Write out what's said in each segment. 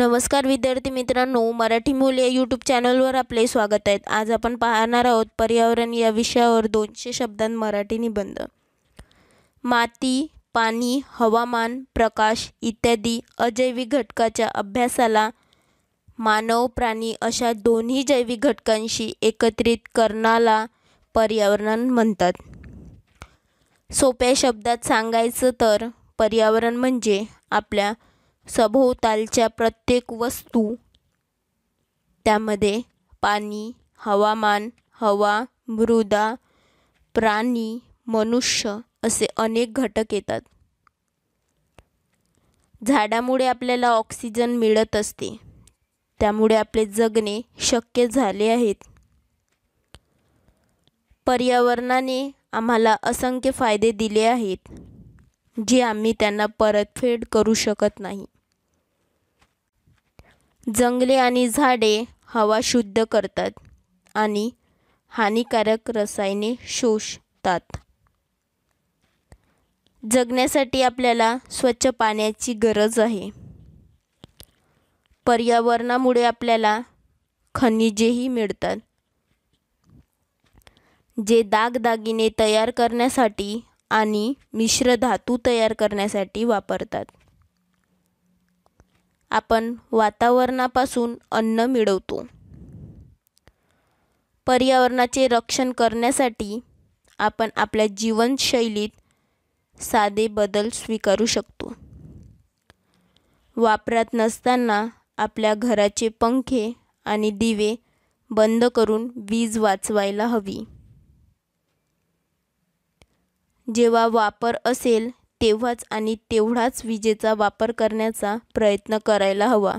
नमस्कार विद्यार्थी मित्रांनो मराठी मूल या यूट्यूब चॅनलवर आपले स्वागत आहेत आज आपण पाहणार आहोत पर्यावरण या विषयावर दोनशे शब्दांत मराठी निबंध माती पाणी हवामान प्रकाश इत्यादी अजैविक घटकाच्या अभ्यासाला मानव प्राणी अशा दोन्ही जैविक घटकांशी एकत्रित करणाला पर्यावरण म्हणतात सोप्या शब्दात सांगायचं तर पर्यावरण म्हणजे आपल्या सभोवतालच्या प्रत्येक वस्तू त्यामध्ये पाणी हवामान हवा मृदा प्राणी मनुष्य असे अनेक घटक येतात झाडामुळे आपल्याला ऑक्सिजन मिळत असते त्यामुळे आपले जगणे शक्य झाले आहेत पर्यावरणाने आम्हाला असंख्य फायदे दिले आहेत जे आम्ही त्यांना परतफेड करू शकत नाही जंगले आणि झाडे हवा शुद्ध करतात आणि हानिकारक रसायने शोषतात जगण्यासाठी आपल्याला स्वच्छ पाण्याची गरज आहे पर्यावरणामुळे आपल्याला खनिजेही मिळतात जे दागदागिने तयार करण्यासाठी आणि मिश्र धातू तयार करण्यासाठी वापरतात आपण वातावरणापासून अन्न मिळवतो पर्यावरणाचे रक्षण करण्यासाठी आपण आपल्या जीवनशैलीत साधे बदल स्वीकारू शकतो वापरात नसताना आपल्या घराचे पंखे आणि दिवे बंद करून वीज वाचवायला हवी जेव्हा वापर असेल तेव्हाच आणि तेवढाच विजेचा वापर करण्याचा प्रयत्न करायला हवा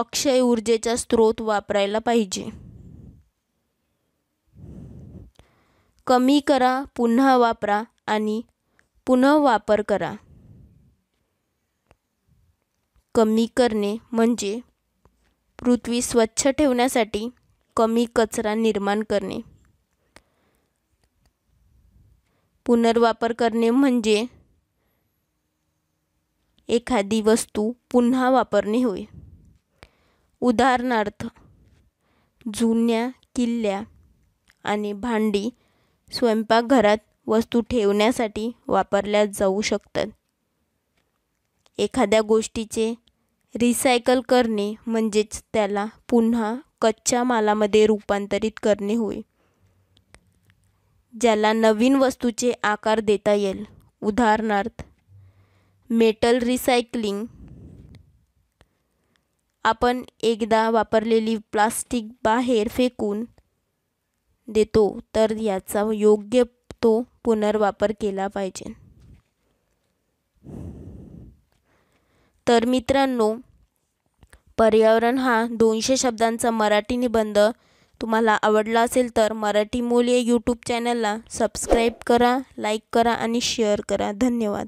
अक्षय ऊर्जेचा स्रोत वापरायला पाहिजे कमी करा पुन्हा वापरा आणि पुन्हा वापर करा कमी करणे म्हणजे पृथ्वी स्वच्छ ठेवण्यासाठी कमी कचरा निर्माण करणे पुनर्वापर करणे म्हणजे एखादी वस्तू पुन्हा वापरणे होय उदाहरणार्थ जुन्या किल्ल्या आणि भांडी स्वयंपाकघरात वस्तू ठेवण्यासाठी वापरल्या जाऊ शकतात एखाद्या गोष्टीचे रिसायकल करणे म्हणजेच त्याला पुन्हा कच्च्या मालामध्ये रूपांतरित करणे होय ज्याला नवीन वस्तूचे आकार देता येईल उदाहरणार्थ मेटल रिसायकलिंग आपण एकदा वापरलेली प्लास्टिक बाहेर फेकून देतो तर याचा योग्य तो पुनर्वापर केला पाहिजे तर मित्रांनो पर्यावरण हा दोनशे शब्दांचा मराठी निबंध तुम्हाला आवडला असेल तर मराठी मूल या यूट्यूब चॅनलला सबस्क्राईब करा लाईक करा आणि शेअर करा धन्यवाद